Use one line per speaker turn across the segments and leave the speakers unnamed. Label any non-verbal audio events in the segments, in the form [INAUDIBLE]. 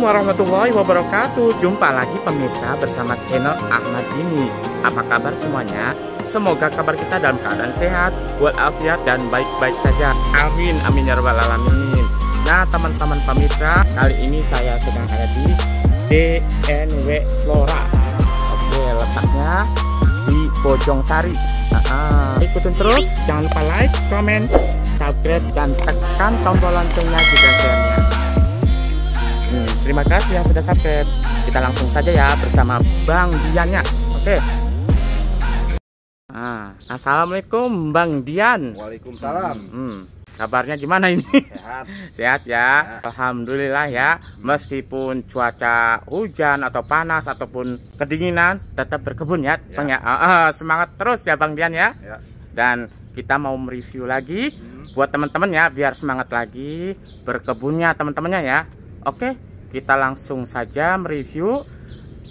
Assalamualaikum warahmatullahi wabarakatuh Jumpa lagi pemirsa bersama channel Ahmad Dini. Apa kabar semuanya? Semoga kabar kita dalam keadaan sehat, walafiat dan baik-baik saja Amin, amin ya rabbal alamin Nah teman-teman pemirsa Kali ini saya sedang ada di DNW Flora Oke letaknya di Bojong Sari uh -uh. Ikutin terus, jangan lupa like, comment, subscribe dan tekan tombol loncengnya juga. share Terima kasih yang sudah subscribe. Kita langsung saja ya bersama Bang Diannya. Oke. Nah, Assalamualaikum Bang Dian. Waalaikumsalam. Hmm, kabarnya gimana ini? Sehat. [LAUGHS] Sehat ya. ya. Alhamdulillah ya. Meskipun cuaca hujan atau panas ataupun kedinginan, tetap berkebun ya. ya. ya. Uh, uh, semangat terus ya Bang Dian ya. ya. Dan kita mau mereview lagi hmm. buat teman-teman ya, biar semangat lagi berkebunnya teman-temannya ya. Oke, kita langsung saja mereview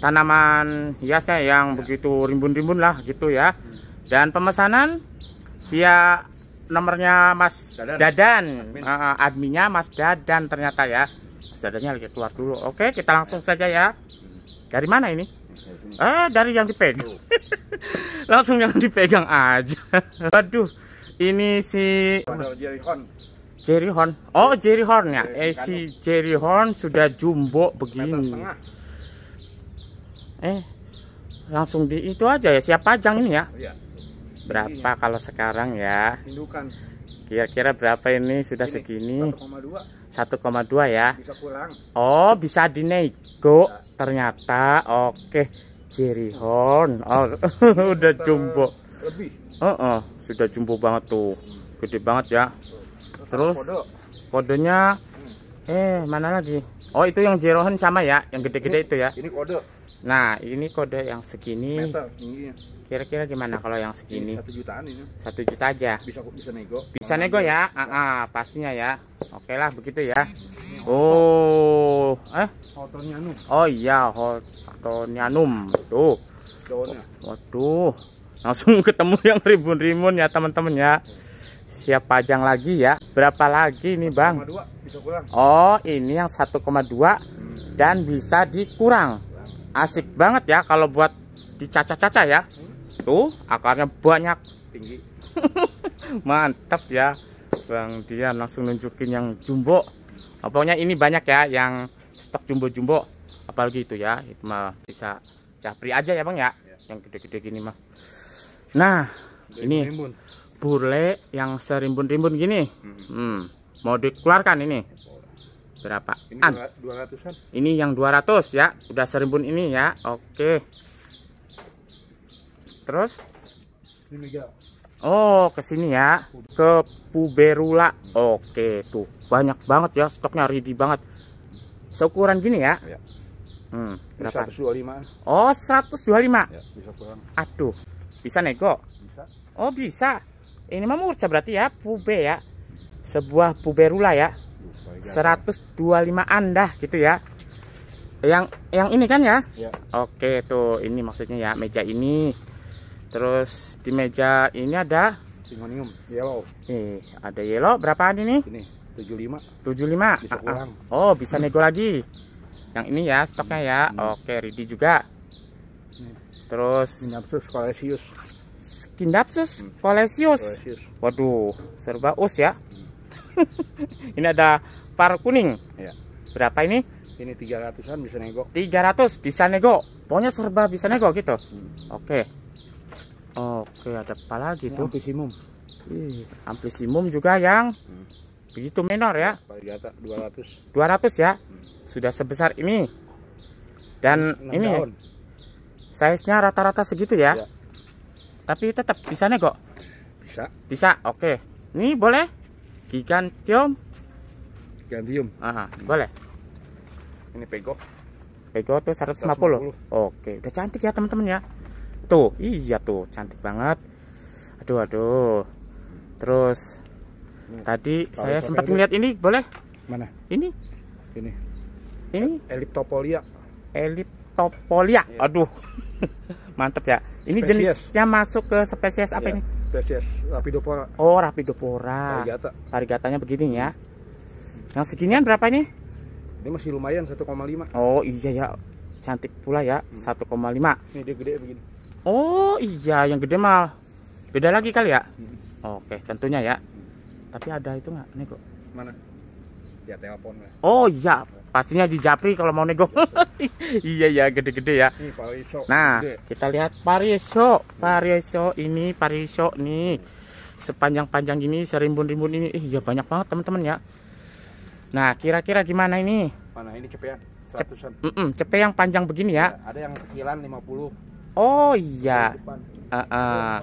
tanaman hiasnya yang ya. begitu rimbun-rimbun lah gitu ya dan pemesanan via ya, nomornya Mas Dadan, Dadan. Admin. Uh, adminnya Mas Dadan ternyata ya Mas Dadannya lagi keluar dulu oke kita langsung saja ya dari mana ini eh dari yang dipegang [LAUGHS] langsung yang dipegang aja [LAUGHS] aduh ini si Jerry Horn. Oh, Jerry Horn ya. Eh si Jerry Horn sudah jumbo begini. Eh, langsung di itu aja ya. Siap pajang ini ya. Iya. Berapa iya. kalau sekarang ya? Kira-kira berapa ini sudah segini? 1,2 ya. Bisa kurang. Oh, bisa dinego iya. ternyata. Oke. Jerry Horn. Oh, [LAUGHS] udah jumbo. Lebih. Uh -uh, sudah jumbo banget tuh. Hmm. Gede banget ya terus kode. kodenya hmm. eh mana lagi oh itu yang jerohan sama ya yang gede-gede hmm. itu ya ini kode nah ini kode yang segini kira-kira gimana kalau yang segini satu jutaan ini satu juta aja bisa bisa nego bisa nego ya ah, ah, pastinya ya oke lah begitu ya oh eh oh iya Hotonianum tuh waduh langsung ketemu yang rimbun-rimbun ya teman-teman ya siap pajang lagi ya berapa lagi ini Bang 1,2 bisa kurang. Oh ini yang 1,2 dan bisa dikurang asik banget ya kalau buat dicaca-caca ya tuh akarnya banyak tinggi [LAUGHS] mantap ya Bang Dia langsung nunjukin yang jumbo pokoknya ini banyak ya yang stok jumbo-jumbo apalagi itu ya itu mah bisa capri aja ya Bang ya, iya. yang gede-gede gini mah nah ini bule yang serimbun-rimbun gini. Hmm. hmm. Mau dikeluarkan ini. Berapa? Ini An. 200-an. Ini yang 200 ya. Udah serimbun ini ya. Oke. Terus ini Oh, ke sini ya. Ke Puberula. Oke, tuh. Banyak banget ya stoknya ready banget. Seukuran gini ya. ya. Hmm, berapa? 125. Oh, 125. Ya, bisa kurang. Aduh. Bisa nego? Bisa. Oh, bisa. Ini mah murca berarti ya, pube ya. Sebuah puberula ya. 125 anda gitu ya. Yang yang ini kan ya? ya. Oke, tuh ini maksudnya ya meja ini. Terus di meja ini ada Timonium, yellow. Eh, ada yellow berapaan ini? Ini 75. 75. Bisa ah, ah. kurang. Oh, bisa nego lagi. Yang ini ya stoknya ya. Hmm. Oke, ready juga. Terus Minapsus Colesius. Kindapsus, Polesius. Hmm. Waduh, serba us ya. [LAUGHS] ini ada par kuning. Ya. Berapa ini? Ini 300-an bisa nego. 300 bisa nego. Pokoknya serba bisa nego gitu. Hmm. Oke. Oke, ada apa lagi ini tuh? Amplisimum. Ih, amplisimum juga yang hmm. begitu minor ya. Paling 200. 200 ya. Hmm. Sudah sebesar ini. Dan ini Saiznya size-nya rata-rata segitu ya. ya tapi tetap bisa nego bisa bisa oke okay. ini boleh gigantium gigantium ah boleh ini pego pego tuh 150, 150. oke udah cantik ya teman-teman ya tuh iya tuh cantik banget aduh aduh terus ini, tadi saya sempat melihat ini boleh mana ini ini ini eliptopolia eliptopolia iya. aduh [LAUGHS] mantep ya ini spesies. jenisnya masuk ke spesies apa ya, ini? Spesies Rapidopora. Oh, Rapidopora. Hari Arigatanya begini ya. Yang seginian berapa ini? Ini masih lumayan 1,5. Oh, iya ya. Cantik pula ya, hmm. 1,5. Ini dia gede begini. Oh, iya yang gede mah Beda lagi kali ya? Hmm. Oke, tentunya ya. Hmm. Tapi ada itu nggak nih kok? Mana? Ya telepon lah. Oh, iya pastinya di Japri kalau mau nego [LAUGHS] iya ya gede-gede ya nah kita lihat pariso pariso ini pariso nih sepanjang-panjang ini serimbun-rimbun ini eh, iya banyak banget teman-teman ya nah kira-kira gimana ini mana ini cepet ya mm -mm, cepet yang panjang begini ya, ada yang kecilan 50 oh iya uh, uh.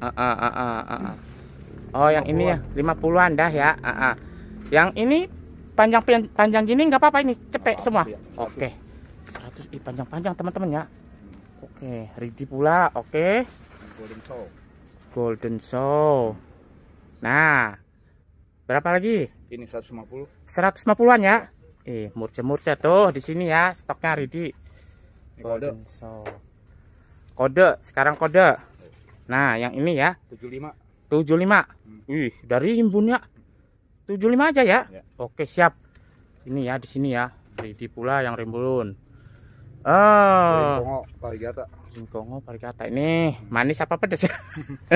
Uh, uh, uh, uh, uh. oh yang ini ya 50-an dah ya uh, uh. yang ini panjang panjang gini nggak apa-apa ini cepet oh, semua iya. oke okay. i panjang-panjang teman-teman ya oke okay. ready pula oke okay. golden show golden show nah berapa lagi ini 150 150-an ya eh murce-murce tuh di sini ya stoknya ready golden kode. show kode sekarang kode nah yang ini ya 75 75 hmm. wih dari rimbun ya 75 aja ya? ya. Oke, siap. Ini ya di sini ya. Di pula yang rimbun, Oh. Ah. Ringkongo, parigata. parigata ini manis apa pedes ya?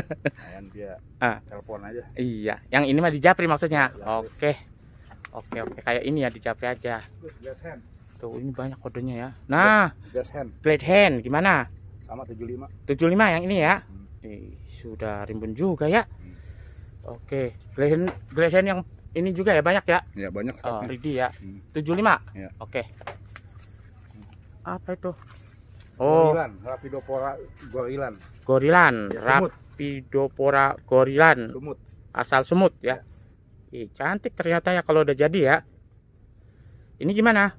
[LAUGHS] yang dia. Ah. Telepon aja. Iya, yang ini mah di Japri maksudnya. Ya, oke. Oke, oke kayak ini ya di Japri aja. Tuh, ini banyak kodenya ya. Nah, Blade hand. Glad hand gimana? Sama 75. 75 yang ini ya. Hmm. Eh, sudah rimbun juga ya. Hmm. Oke, okay. hand, yang ini juga ya banyak ya? Ya banyak. Oh, Ridi ya. Hmm. 75. Ya. Oke. Okay. Apa itu? Oh. Gorilan, Rapidopora gorilan. Gorilan, ya, Rapidopora gorilan. Sumut. Asal Sumut ya. ya. Ih, cantik ternyata ya kalau udah jadi ya. Ini gimana?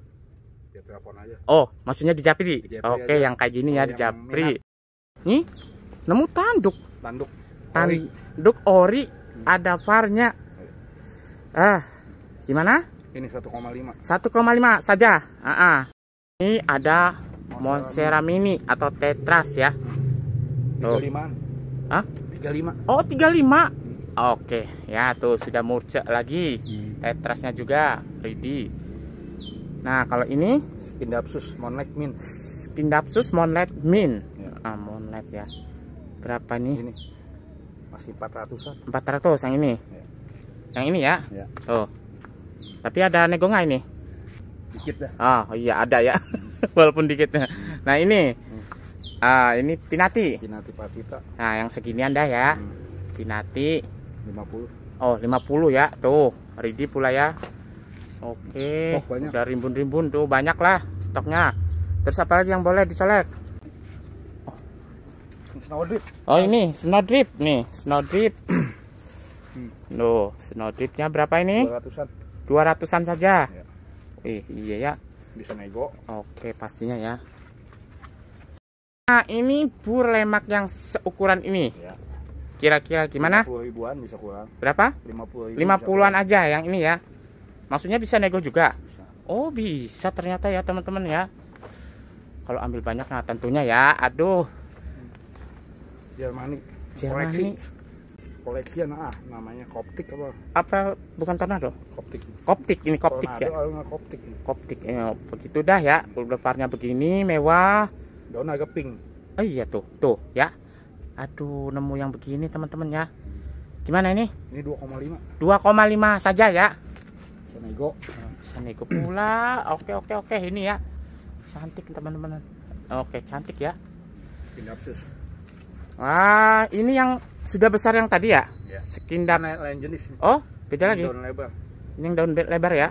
Ya, telepon aja. Oh, maksudnya di Japri. Di Oke, okay, yang kayak gini ya, oh, ya di Japri. Nih, nemu tanduk. Tanduk. Tanduk ori, ori hmm. ada farnya Eh, gimana? Ini 1,5. 1,5 saja. Ah, -uh. Ini ada Monsera Mini atau Tetras ya. 35. Hah? 35. Oh, 35. Hmm. Oke, okay. ya tuh sudah murce lagi. Hmm. Tetrasnya juga ready. Nah, kalau ini Skindapsus Monlet Min. Skindapsus Monlet Min. Ya. Ah, Monlet ya. Berapa nih? Ini masih 400-an. 400 yang ini. Ya yang ini ya, ya. tuh tapi ada nego nggak ini dikit dah oh, iya ada ya [LAUGHS] walaupun dikitnya hmm. nah ini hmm. ah ini pinati pinati patita nah yang segini dah ya hmm. pinati 50 oh 50 ya tuh ridi pula ya oke udah rimbun-rimbun tuh banyak lah stoknya terus apa lagi yang boleh dicolek oh, oh ini snow drip nih snow drip [CLEARS THROAT] Hmm. Loh, snowdripnya berapa ini? 200-an. 200-an saja. Ya. Eh, iya ya. Bisa nego. Oke, pastinya ya. Nah, ini bur lemak yang seukuran ini. kira kira ya. gimana? 50 ribuan bisa kurang. Berapa? 50 ribu 50-an aja yang ini ya. Maksudnya bisa nego juga? Bisa. Oh, bisa ternyata ya, teman-teman ya. Kalau ambil banyak nah tentunya ya. Aduh. Jermani. Jermani. Koleksi collection ah namanya koptik apa apa bukan tornado koptik koptik ini koptik ya? tornado ya koptik koptik ya begitu dah ya lebarnya begini mewah daun agak pink oh, iya tuh tuh ya aduh nemu yang begini teman-teman ya gimana ini ini 2,5 2,5 saja ya senego senego pula oke oke oke ini ya cantik teman-teman oke cantik ya Sinapsis. ah ini yang sudah besar yang tadi ya? ya. Lain, lain jenis. Oh, beda lagi. Daun lebar. Ini yang daun lebar ya.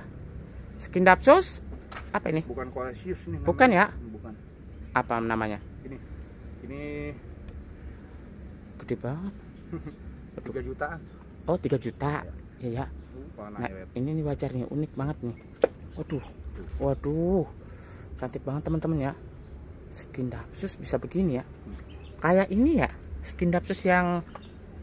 Skindapsus apa ini? Bukan koalisius nih. Namanya. Bukan ya? Bukan. Apa namanya? Ini. Ini gede banget. 3 [LAUGHS] jutaan. Oh, 3 juta. Iya ya. Nah, ini nih wajarnya unik banget nih. Waduh. Waduh. Cantik banget teman-teman ya. Skindapsus bisa begini ya. Hmm. Kayak ini ya. Skindapsus yang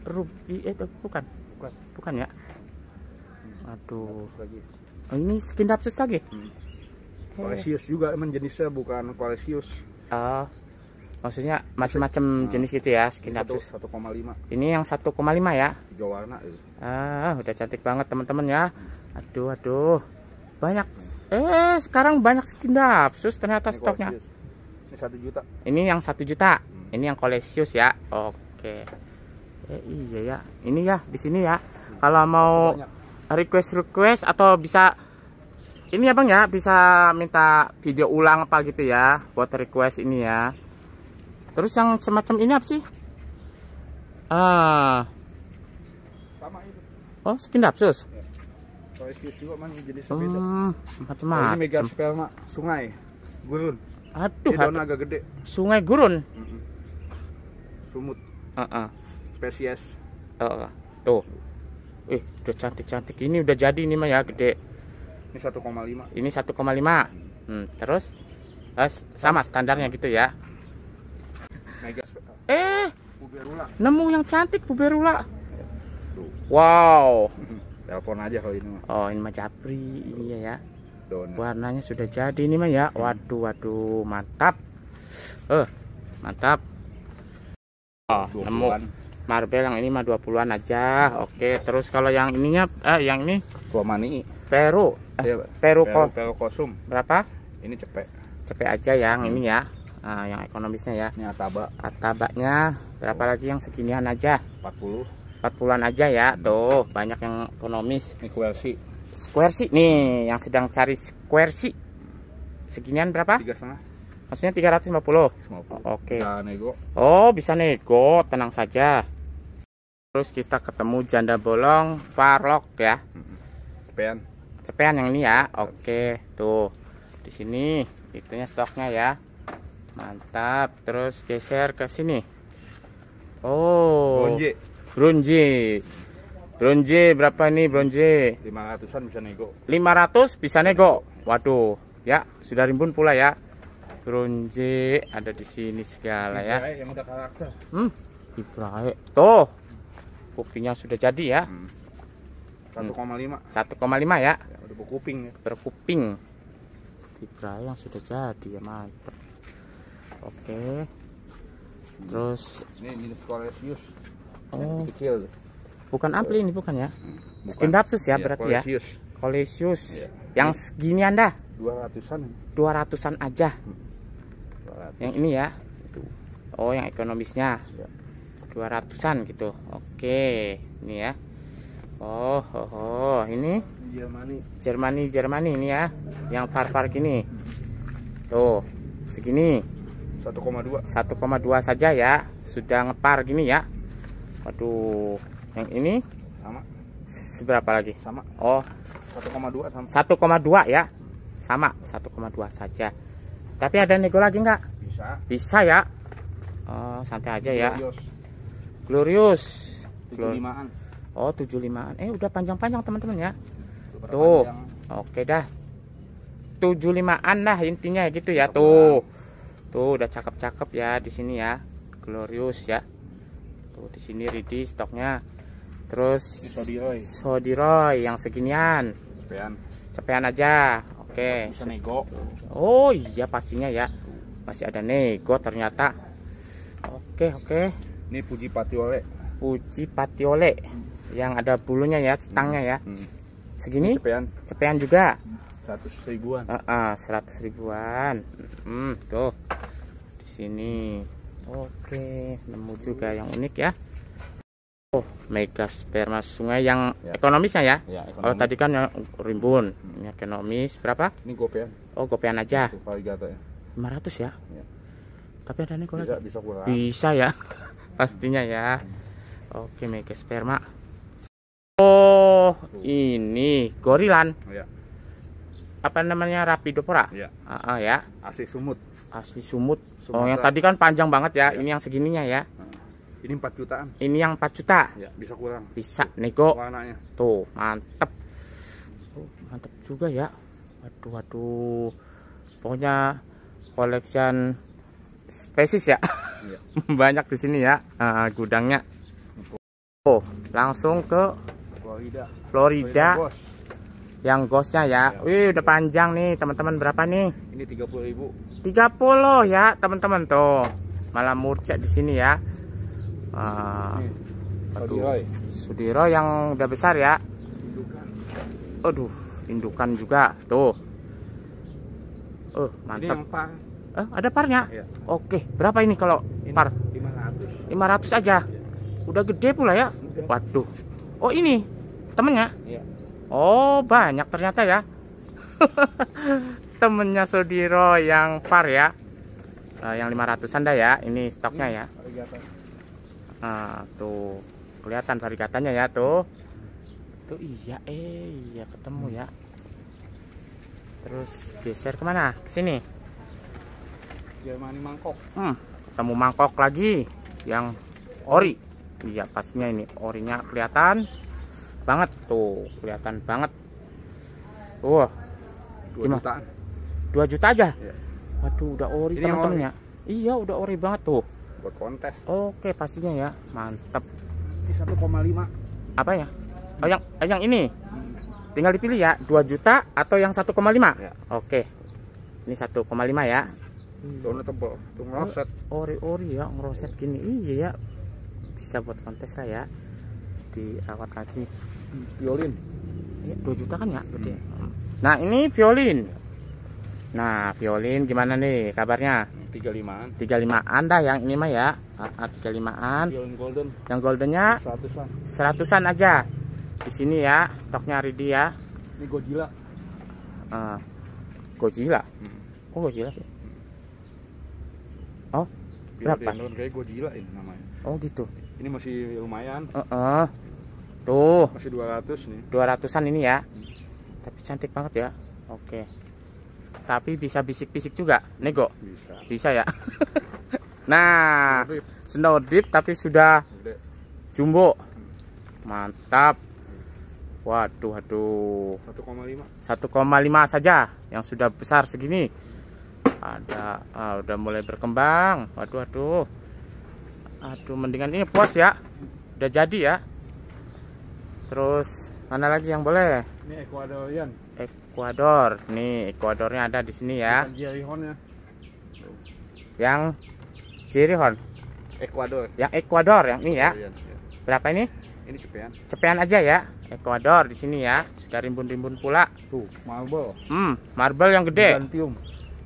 rubi eh bukan bukan bukan ya hmm. aduh oh, ini skin dapsus lagi hmm. juga emang jenisnya bukan koalesius uh, oh. maksudnya macam-macam nah, jenis gitu ya skinapsus 1,5 ini yang 1,5 ya tiga warna ah udah cantik banget teman-teman ya aduh aduh banyak eh sekarang banyak skin dapsus ternyata ini stoknya kolesius. ini satu juta ini yang satu juta hmm. ini yang kolesius ya oke okay eh, iya ya ini ya di sini ya kalau mau request request atau bisa ini ya bang ya bisa minta video ulang apa gitu ya buat request ini ya terus yang semacam ini apa sih ah sama itu oh skin dapsus ya. hmm, macam apa? ini mega sperma sungai gurun aduh ini daun agak gede sungai gurun mm -mm. sumut uh -uh spesies uh, tuh Wih, udah cantik-cantik ini udah jadi ini mah ya gede ini 1,5 ini 1,5 hmm, terus eh, sama standarnya gitu ya eh puberula. nemu yang cantik puberula wow [LAUGHS] telepon aja kalau ini mah oh ini mah japri iya ya, ya. warnanya sudah jadi ini mah ya hmm. waduh waduh mantap eh mantap oh, nemu Marbel yang ini mah 20-an aja. Oke, terus kalau yang ininya eh yang ini gua mani. Peru. Iya, eh, ya, Peru, Peru, Peru kosum. Berapa? Ini cepet. Cepet aja ya, yang hmm. ini ya. Nah, yang ekonomisnya ya. Ini ataba. Atabaknya berapa oh. lagi yang seginian aja? 40. 40-an aja ya. Tuh, banyak yang ekonomis. Ini kuelsi. Square sih nih yang sedang cari square sih. Seginian berapa? Tiga Maksudnya 350. 350. Oke. Okay. Bisa nego. Oh, bisa nego, tenang saja. Terus kita ketemu janda bolong parlok ya. cepian cepian yang ini ya. Oke, okay. tuh. Di sini itunya stoknya ya. Mantap. Terus geser ke sini. Oh. bronji bronji bronji berapa ini bronji 500-an bisa nego. 500 bisa nego. Waduh, ya sudah rimbun pula ya. Grunje ada di sini segala ya. Yang udah karakter. Hmm. Ibrae. Tuh. Kupingnya sudah jadi ya. Hmm. 1,5. 1,5 ya. ya. Udah berkuping ya. Berkuping. Ibrae yang sudah jadi ya mantap. Oke. Hmm. Terus ini ini Polesius. Oh. Kecil. Bukan ampli ini bukan ya? Hmm. Bukan. Spindapsus ya, ya berarti Polesius. ya. Kolesius. Ya. Yang segini Anda? 200-an. 200-an aja. Hmm yang ini ya itu. oh yang ekonomisnya ya. ratusan gitu oke ini ya oh oh, oh. ini Jermani Jermani Jermani ini ya yang far-far gini tuh segini 1,2 1,2 saja ya sudah ngepar gini ya Waduh yang ini sama seberapa lagi sama oh 1,2 sama 1,2 ya sama 1,2 saja tapi ada nego lagi nggak bisa. Bisa ya. Oh, santai aja Glorious. ya. Glorious. 75-an. Oh, 75-an. Eh, udah panjang-panjang teman-teman ya. Tuh. panjang. Oke dah. 75-an lah intinya gitu ya. Beberapa. Tuh. Tuh udah cakep-cakep ya di sini ya. Glorious ya. Tuh di sini ready stoknya. Terus Sodiroy. Sodiroy yang seginian. Cepean. Cepean aja. Oke. Okay. Oh iya pastinya ya masih ada nego ternyata oke oke ini puji patiole puji patiole yang ada bulunya ya stangnya ya hmm. segini cepian cepean juga 100 ribuan seratus uh, 100 ribuan hmm, tuh di sini oke nemu juga yang unik ya Oh, mega sperma sungai yang ya. ekonomisnya ya. ya ekonomis. Kalau tadi kan yang rimbun, ini ekonomis berapa? Ini gopean. Oh, gopean aja. Itu, ya. 500 ya, ya. tapi ada nih bisa, bisa kurang bisa ya [LAUGHS] pastinya ya oke make sperma oh ini gorilan ya. apa namanya rapidopora iya. ya. Uh, uh, ya asli sumut asli sumut Sumatera. oh yang tadi kan panjang banget ya, ya. ini yang segininya ya ini 4 jutaan ini yang 4 juta ya, bisa kurang bisa tuh, nego warnanya tuh mantep oh, mantep juga ya waduh waduh pokoknya collection spesies ya. Yeah. [LAUGHS] Banyak di sini ya uh, gudangnya. Oh, langsung ke Florida. Florida. Florida Yang ghostnya ya. Yeah. Wih, udah panjang nih, teman-teman. Berapa nih? Ini tiga puluh ribu. Tiga puluh ya, teman-teman tuh. Malah murcak di sini ya. Ah, uh, Sudiro. yang udah besar ya. Indukan. Aduh, indukan juga. Tuh. Oh, mantap. Ini yang Eh, ada parnya? Ya. Oke, berapa ini kalau ini par? 500. 500 aja. Ya. Udah gede pula ya? Udah. Waduh. Oh, ini temennya? Iya. Oh, banyak ternyata ya. [LAUGHS] temennya Sodiro yang par ya. Uh, yang 500 Anda ya. Ini stoknya ini, ya. Nah, tuh kelihatan variegatannya ya tuh. Tuh iya eh iya ketemu ya. Terus geser kemana? Ke sini. Jamani mangkok. Hmm, ketemu mangkok lagi yang ori. Iya, pasnya ini orinya kelihatan banget tuh, kelihatan banget. Wah. Dua jutaan. Dua juta aja. Ya. Waduh, udah ori teman-teman ya. Iya, udah ori banget tuh. Buat kontes. Oke, pastinya ya. Mantap. Ini 1,5. Apa ya? Oh, yang eh, yang ini. Tinggal dipilih ya, 2 juta atau yang 1,5. Ya. Oke. Ini 1,5 ya. Donat tebal, tuh ngeroset. Ori-ori ya, ngeroset gini. Iya ya. Bisa buat kontes lah ya. Dirawat lagi. Hmm, violin. Ya, 2 juta kan ya? Hmm. Gede. Hmm. Nah, ini violin. Nah, violin gimana nih kabarnya? 35-an. 35-an dah yang ini mah ya. 35-an. Ah, ah, golden. Yang goldennya 100-an. 100-an aja. Di sini ya, stoknya ready ya. Ini Godzilla. Uh, Godzilla. Hmm. Oh, Godzilla sih. Oh. Berapa? kayak gila ini namanya. Oh gitu. Ini masih lumayan. Uh -uh. Tuh. Masih 200 nih. 200-an ini ya. Hmm. Tapi cantik banget ya. Oke. Tapi bisa bisik-bisik juga, nego. Bisa. Bisa ya. [LAUGHS] nah, snow drip tapi sudah jumbo. Mantap. Waduh, waduh. 1,5. 1,5 saja yang sudah besar segini ada ah, udah mulai berkembang waduh aduh aduh mendingan ini puas ya udah jadi ya terus mana lagi yang boleh ini Ekuadorian Ecuador nih Ecuadornya ada di sini ya, ya. yang ciri yang Ecuador Ekuador yang Ecuador yang ini ya iya. berapa ini ini cepian. Cepian aja ya Ecuador di sini ya sudah rimbun-rimbun pula tuh marble hmm marble yang gede Gigantium.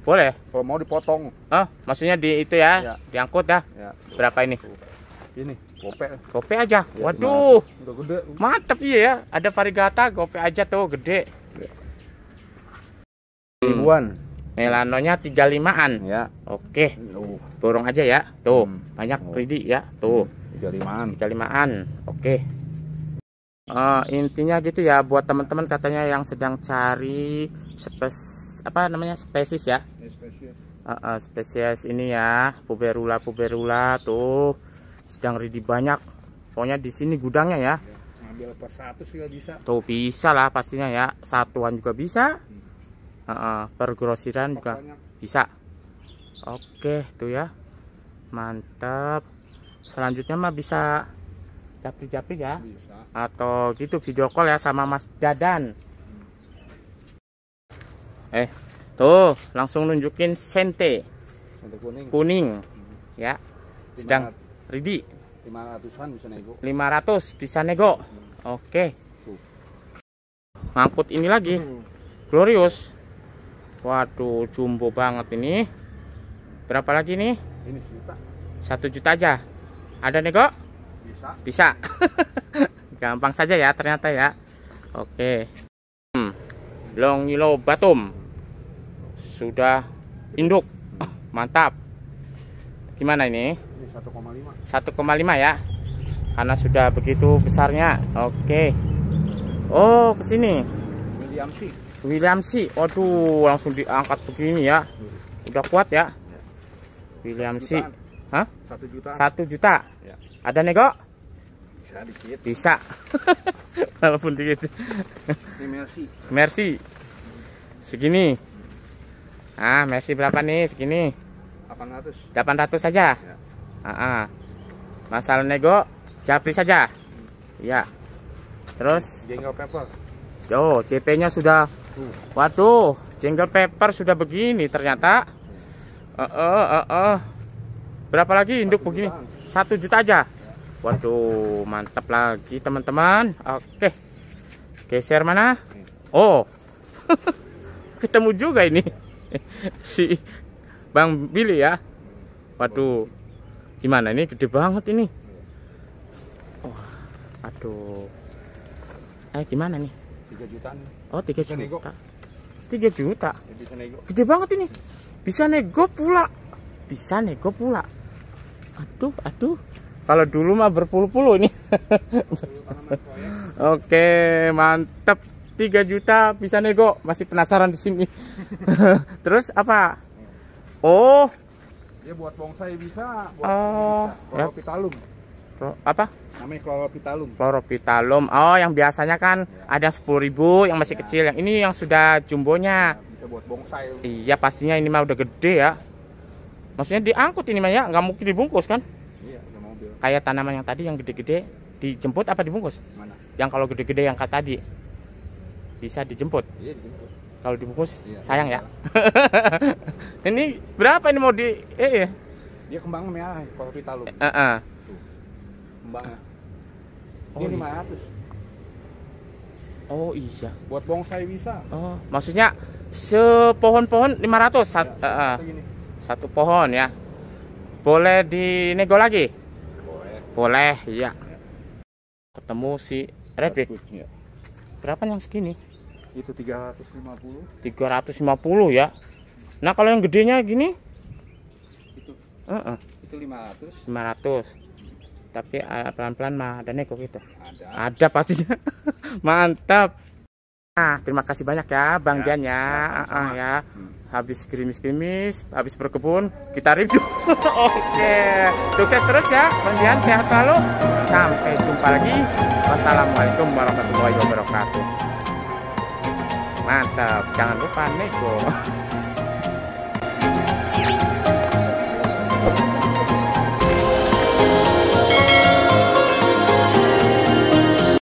Boleh. Kalau mau dipotong. Oh, maksudnya di itu ya, ya. diangkut ya. ya. Berapa ini? Ini, gope. Gope aja. Ya, Waduh. Mantap. iya ya. Ada varigata gope aja tuh gede. Ya. Hmm. Ribuan. Melanonya 35-an. Ya. Oke. Turun aja ya. Tuh, hmm. banyak kredit oh. ya. Tuh. 35-an. Hmm, 35-an. Oke. Uh, intinya gitu ya buat teman-teman katanya yang sedang cari spes apa namanya spesies ya spesies. Uh, uh, spesies ini ya puberula puberula tuh sedang ready banyak pokoknya di sini gudangnya ya, ambil pas satu juga bisa tuh bisa lah pastinya ya satuan juga bisa uh, uh, pergrosiran juga bisa oke tuh ya mantap selanjutnya mah bisa capri capri ya bisa. atau gitu video call ya sama Mas Dadan eh tuh langsung nunjukin sente kuning. kuning hmm. ya sedang Ridi 500-an bisa nego 500 bisa nego hmm. oke ngangkut ini lagi hmm. glorious waduh jumbo banget ini berapa lagi nih ini juta. satu juta aja ada nego bisa bisa [LAUGHS] gampang saja ya ternyata ya oke okay. hmm. long yellow batum sudah induk [COUGHS] mantap gimana ini 1,5 ya karena sudah begitu besarnya oke oh kesini William C William C waduh langsung diangkat begini ya udah kuat ya, ya. William C Hah? satu juta satu juta ya. ada nego bisa dikit bisa [LAUGHS] walaupun dikit Mercy Mercy segini ah Messi berapa nih segini 800 800 saja ya. ah, ah. masal nego japri saja hmm. Iya hmm. terus Jingle paper oh CP nya sudah uh. waduh jingle paper sudah begini ternyata uh, uh, uh, uh. berapa lagi induk Satu begini Satu juta aja ya. waduh mantap lagi teman-teman oke geser mana hmm. oh [LAUGHS] ketemu juga ini [LAUGHS] si Bang Billy ya waduh gimana ini gede banget ini oh, aduh eh gimana nih 3 jutaan oh tiga juta tiga 3 juta bisa nego. gede banget ini bisa nego pula bisa nego pula aduh aduh kalau dulu mah berpuluh-puluh ini [LAUGHS] oke mantap. 3 juta bisa nego masih penasaran di sini [LAUGHS] terus apa oh ya buat bonsai bisa oh bisa. Ya. Kalau apa? Namanya kloropitalum. Kloropitalum. Oh, yang biasanya kan ya. ada ribu, yang masih ya. kecil. Yang ini yang sudah jumbonya. Ya, bisa buat bonsai. Iya, pastinya ini mah udah gede ya. Maksudnya diangkut ini mah ya, nggak mungkin dibungkus kan? Iya, mobil. Kayak tanaman yang tadi yang gede-gede dijemput apa dibungkus? Mana? Yang kalau gede-gede yang kata tadi bisa dijemput iya dijemput kalau dibungkus iya, sayang iya. ya [LAUGHS] ini berapa ini mau di eh, iya. dia kembang ya, kalau kita lu uh eh, eh. -uh. Kembang. oh, ini iya. ratus oh iya buat bonsai bisa oh maksudnya sepohon-pohon 500 ya, sat, ya, uh, satu, satu pohon ya boleh dinego lagi boleh boleh iya ketemu si Redwood iya. berapa yang segini itu 350. 350 ya. Nah, kalau yang gedenya gini? Itu. Uh -uh. Itu 500. 500. Tapi eh, pelan-pelan mah ada neko gitu. Ada. Ada pastinya. [LAUGHS] Mantap. Nah, terima kasih banyak ya Bang ya, Dian ya. ya, sama -sama. ya. Hmm. Habis krimis-krimis, habis berkebun, kita review. [LAUGHS] Oke. Okay. Sukses terus ya Bang Dian, sehat selalu. Sampai jumpa lagi. Wassalamualaikum warahmatullahi wabarakatuh. มารถจานการรถไฟไม่กลัว